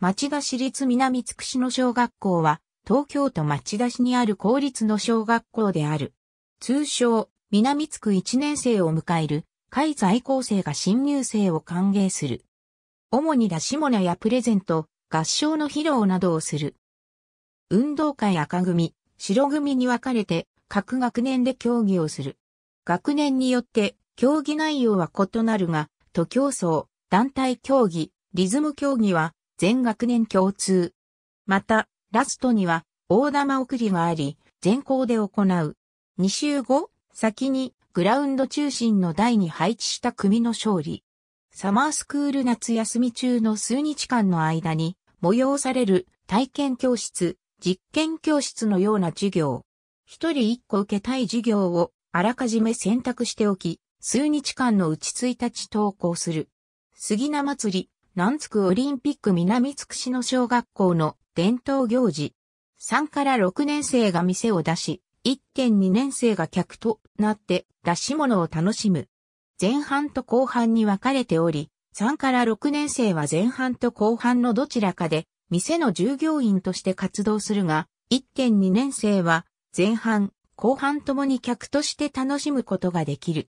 町田市立南つくしの小学校は、東京都町田市にある公立の小学校である。通称、南つく1年生を迎える、海在校生が新入生を歓迎する。主に出し物やプレゼント、合唱の披露などをする。運動会赤組、白組に分かれて、各学年で競技をする。学年によって、競技内容は異なるが、都競争、団体競技、リズム競技は、全学年共通。また、ラストには、大玉送りがあり、全校で行う。2週後、先に、グラウンド中心の台に配置した組の勝利。サマースクール夏休み中の数日間の間に、催される体験教室、実験教室のような授業。一人一個受けたい授業を、あらかじめ選択しておき、数日間のうち1日投稿する。杉名祭り、南津区オリンピック南津市の小学校の伝統行事。3から6年生が店を出し、1.2年生が客となって出し物を楽しむ。前半と後半に分かれており、3から6年生は前半と後半のどちらかで、店の従業員として活動するが、1.2年生は前半、後半ともに客として楽しむことができる。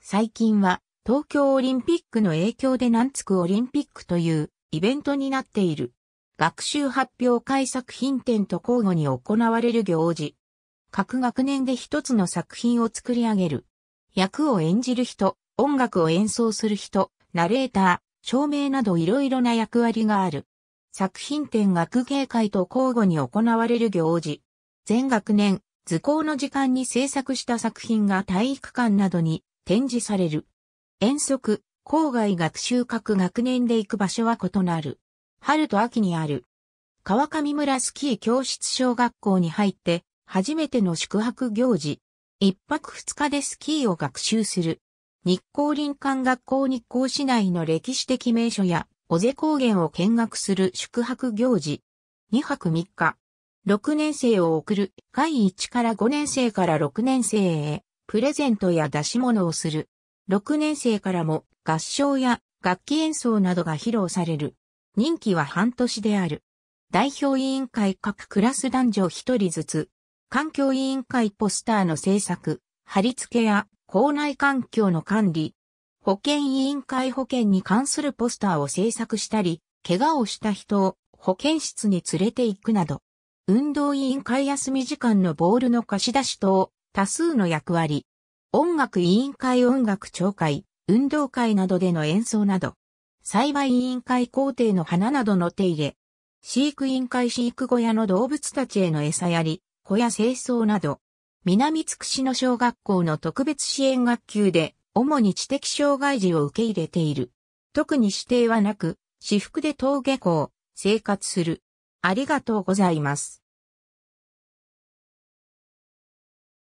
最近は東京オリンピックの影響で南津区オリンピックというイベントになっている。学習発表会作品展と交互に行われる行事。各学年で一つの作品を作り上げる。役を演じる人、音楽を演奏する人、ナレーター、照明などいろいろな役割がある。作品展学芸会と交互に行われる行事。全学年、図工の時間に制作した作品が体育館などに展示される。遠足、郊外学習各学年で行く場所は異なる。春と秋にある。川上村スキー教室小学校に入って、初めての宿泊行事。一泊二日でスキーを学習する。日光林間学校日光市内の歴史的名所や、尾瀬高原を見学する宿泊行事。二泊三日。六年生を送る、第一から五年生から六年生へ、プレゼントや出し物をする。6年生からも合唱や楽器演奏などが披露される。任期は半年である。代表委員会各クラス男女一人ずつ、環境委員会ポスターの制作、貼り付けや校内環境の管理、保健委員会保健に関するポスターを制作したり、怪我をした人を保健室に連れて行くなど、運動委員会休み時間のボールの貸し出し等、多数の役割、音楽委員会音楽聴会、運動会などでの演奏など、栽培委員会工程の花などの手入れ、飼育委員会飼育小屋の動物たちへの餌やり、小屋清掃など、南つくしの小学校の特別支援学級で、主に知的障害児を受け入れている。特に指定はなく、私服で登下校、生活する。ありがとうございます。